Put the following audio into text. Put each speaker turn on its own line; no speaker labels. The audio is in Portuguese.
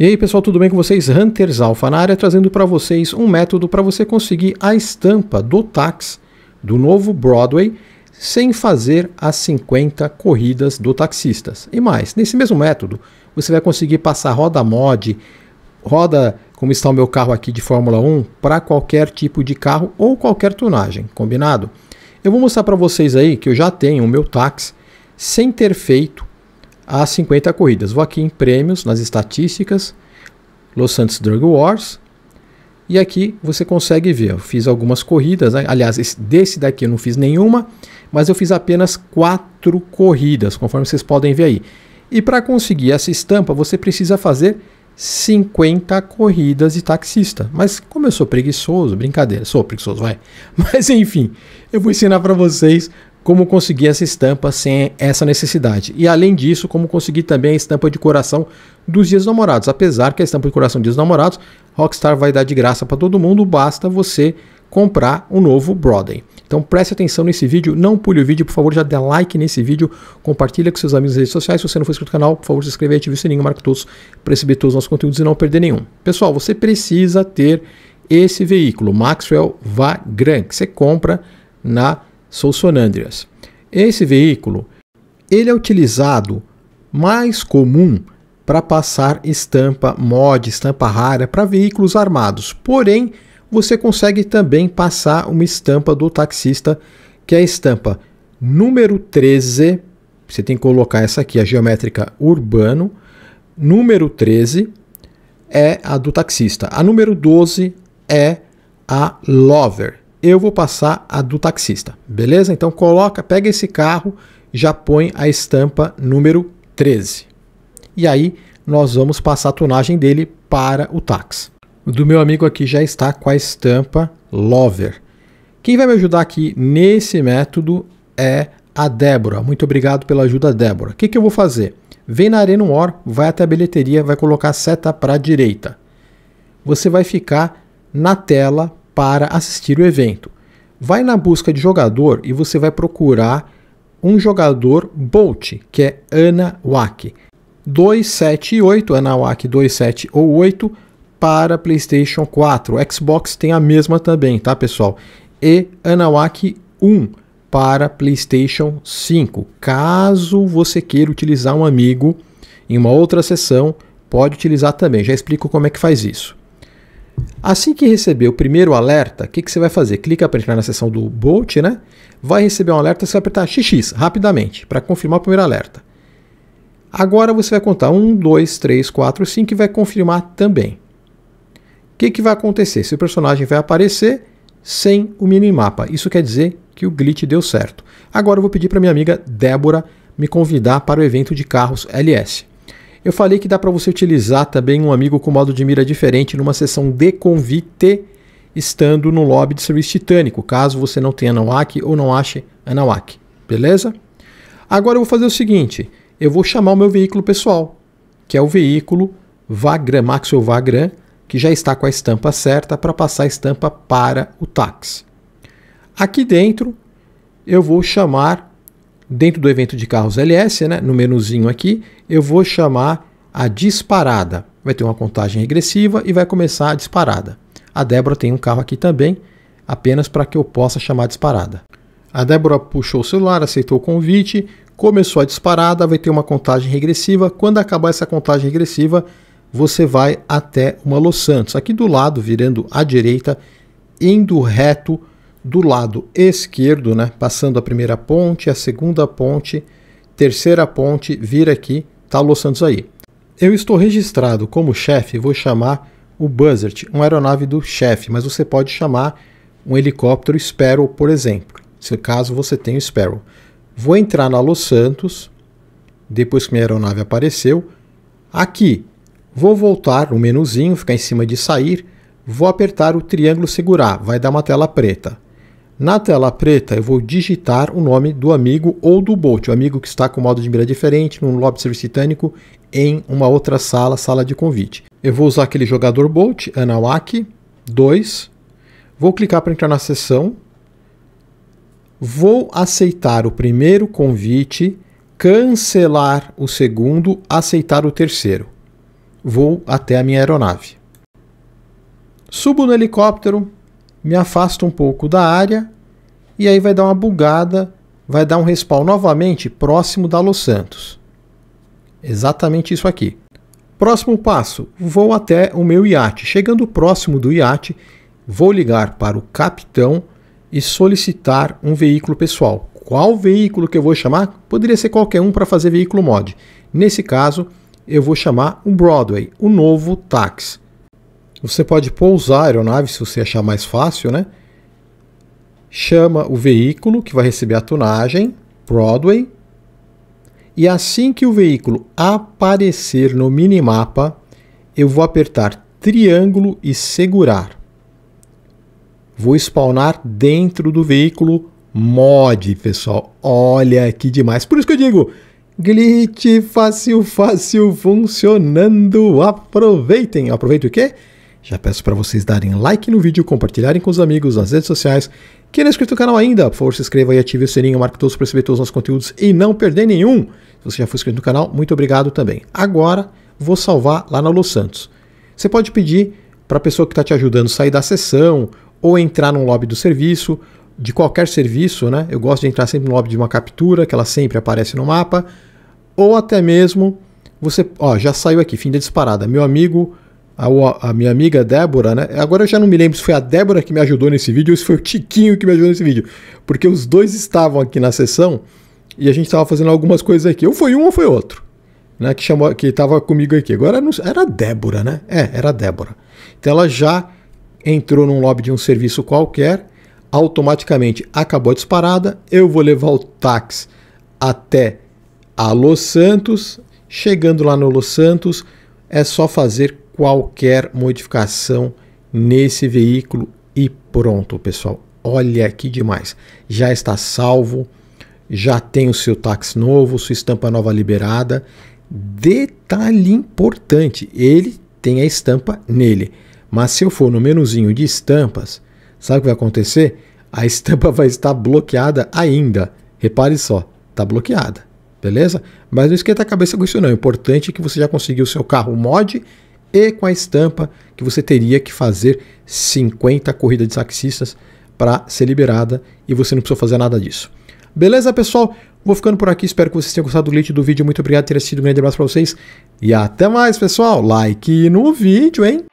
E aí pessoal, tudo bem com vocês? Hunters Alpha na área trazendo para vocês um método para você conseguir a estampa do táxi do novo Broadway sem fazer as 50 corridas do taxistas. E mais, nesse mesmo método você vai conseguir passar roda mod, roda como está o meu carro aqui de Fórmula 1 para qualquer tipo de carro ou qualquer tunagem, combinado? Eu vou mostrar para vocês aí que eu já tenho o meu táxi sem ter feito a 50 corridas. Vou aqui em prêmios, nas estatísticas, Los Santos Drug Wars. E aqui você consegue ver, eu fiz algumas corridas, né? aliás, esse, desse daqui eu não fiz nenhuma, mas eu fiz apenas quatro corridas, conforme vocês podem ver aí. E para conseguir essa estampa, você precisa fazer 50 corridas de taxista. Mas como eu sou preguiçoso, brincadeira, sou preguiçoso, vai. Mas enfim, eu vou ensinar para vocês como conseguir essa estampa sem essa necessidade. E além disso, como conseguir também a estampa de coração dos Dias Namorados. Apesar que a estampa de coração dos Dias Namorados, Rockstar vai dar de graça para todo mundo, basta você comprar o um novo Broadway. Então preste atenção nesse vídeo, não pule o vídeo, por favor, já dê like nesse vídeo, compartilha com seus amigos nas redes sociais. Se você não for inscrito no canal, por favor, se inscreva e ative o sininho, marque todos para receber todos os nossos conteúdos e não perder nenhum. Pessoal, você precisa ter esse veículo, Maxwell Vagrant, que você compra na Sou Sonandrias. Esse veículo ele é utilizado mais comum para passar estampa mod, estampa rara para veículos armados. Porém, você consegue também passar uma estampa do taxista, que é a estampa número 13. Você tem que colocar essa aqui, a geométrica urbano. Número 13 é a do taxista. A número 12 é a lover eu vou passar a do taxista, beleza? Então coloca, pega esse carro, já põe a estampa número 13. E aí nós vamos passar a tonagem dele para o táxi. O do meu amigo aqui já está com a estampa Lover. Quem vai me ajudar aqui nesse método é a Débora. Muito obrigado pela ajuda, Débora. O que, que eu vou fazer? Vem na Arena War, vai até a bilheteria, vai colocar a seta para a direita. Você vai ficar na tela para assistir o evento. Vai na busca de jogador e você vai procurar um jogador Bolt, que é Ana Wack. 278, Ana Wack 27 ou 8 para PlayStation 4. Xbox tem a mesma também, tá, pessoal? E Ana Wack 1 para PlayStation 5. Caso você queira utilizar um amigo em uma outra sessão, pode utilizar também. Já explico como é que faz isso. Assim que receber o primeiro alerta, o que, que você vai fazer? Clica para entrar na seção do Bolt, né? Vai receber um alerta, você vai apertar XX rapidamente para confirmar o primeiro alerta. Agora você vai contar 1, 2, 3, 4, 5 e vai confirmar também. O que, que vai acontecer? Seu personagem vai aparecer sem o minimapa. Isso quer dizer que o glitch deu certo. Agora eu vou pedir para minha amiga Débora me convidar para o evento de carros LS. Eu falei que dá para você utilizar também um amigo com modo de mira diferente numa sessão de convite estando no lobby de serviço titânico, caso você não tenha Anawak ou não ache Anawak, beleza? Agora eu vou fazer o seguinte, eu vou chamar o meu veículo pessoal, que é o veículo Vagram, Maxwell Vagram, que já está com a estampa certa para passar a estampa para o táxi. Aqui dentro eu vou chamar dentro do evento de carros LS, né, no menuzinho aqui, eu vou chamar a disparada. Vai ter uma contagem regressiva e vai começar a disparada. A Débora tem um carro aqui também, apenas para que eu possa chamar a disparada. A Débora puxou o celular, aceitou o convite, começou a disparada, vai ter uma contagem regressiva. Quando acabar essa contagem regressiva, você vai até uma Los Santos. Aqui do lado, virando à direita, indo reto do lado esquerdo, né, passando a primeira ponte, a segunda ponte, terceira ponte, vir aqui, tá Los Santos aí. Eu estou registrado como chefe, vou chamar o Buzzard, uma aeronave do chefe, mas você pode chamar um helicóptero Sparrow, por exemplo, se caso você tenha o Sparrow. Vou entrar na Los Santos, depois que minha aeronave apareceu. Aqui, vou voltar o menuzinho, ficar em cima de sair, vou apertar o triângulo segurar, vai dar uma tela preta. Na tela preta, eu vou digitar o nome do amigo ou do Bolt, o amigo que está com modo de mira diferente, num lobby service titânico, em uma outra sala, sala de convite. Eu vou usar aquele jogador Bolt, Anawaki, 2. Vou clicar para entrar na sessão. Vou aceitar o primeiro convite, cancelar o segundo, aceitar o terceiro. Vou até a minha aeronave. Subo no helicóptero, me afasto um pouco da área e aí vai dar uma bugada, vai dar um respawn novamente próximo da Los Santos. Exatamente isso aqui. Próximo passo, vou até o meu iate. Chegando próximo do iate, vou ligar para o capitão e solicitar um veículo pessoal. Qual veículo que eu vou chamar? Poderia ser qualquer um para fazer veículo mod. Nesse caso, eu vou chamar o Broadway, o novo táxi. Você pode pousar a aeronave, se você achar mais fácil, né? Chama o veículo que vai receber a tunagem, Broadway, e assim que o veículo aparecer no minimapa, eu vou apertar triângulo e segurar. Vou spawnar dentro do veículo mod, pessoal. Olha que demais. Por isso que eu digo, glitch fácil, fácil funcionando. Aproveitem. Aproveita o quê? Já peço para vocês darem like no vídeo, compartilharem com os amigos nas redes sociais. Quem não é inscrito no canal ainda, por favor, se inscreva e ative o sininho, marque todos para receber todos os nossos conteúdos e não perder nenhum. Se você já for inscrito no canal, muito obrigado também. Agora, vou salvar lá na Los Santos. Você pode pedir para a pessoa que está te ajudando sair da sessão ou entrar num lobby do serviço, de qualquer serviço, né? Eu gosto de entrar sempre no lobby de uma captura, que ela sempre aparece no mapa, ou até mesmo você, ó, já saiu aqui, fim da disparada. Meu amigo a, a, minha amiga Débora, né? Agora eu já não me lembro se foi a Débora que me ajudou nesse vídeo ou se foi o Tiquinho que me ajudou nesse vídeo. Porque os dois estavam aqui na sessão e a gente estava fazendo algumas coisas aqui. Ou foi um ou foi outro. Né, que chamou, que estava comigo aqui. Agora não, era a Débora, né? É, era a Débora. Então ela já entrou num lobby de um serviço qualquer, automaticamente acabou a disparada. Eu vou levar o táxi até a Los Santos. Chegando lá no Los Santos, é só fazer qualquer modificação nesse veículo e pronto, pessoal. Olha que demais. Já está salvo, já tem o seu táxi novo, sua estampa nova liberada. Detalhe importante, ele tem a estampa nele. Mas se eu for no menuzinho de estampas, sabe o que vai acontecer? A estampa vai estar bloqueada ainda. Repare só, está bloqueada, beleza? Mas não esquenta a cabeça com isso não. O é importante é que você já conseguiu o seu carro mod e com a estampa, que você teria que fazer 50 corridas de saxistas para ser liberada e você não precisa fazer nada disso. Beleza, pessoal? Vou ficando por aqui. Espero que vocês tenham gostado do leite do vídeo. Muito obrigado por ter assistido. Um grande abraço para vocês. E até mais, pessoal. Like no vídeo, hein?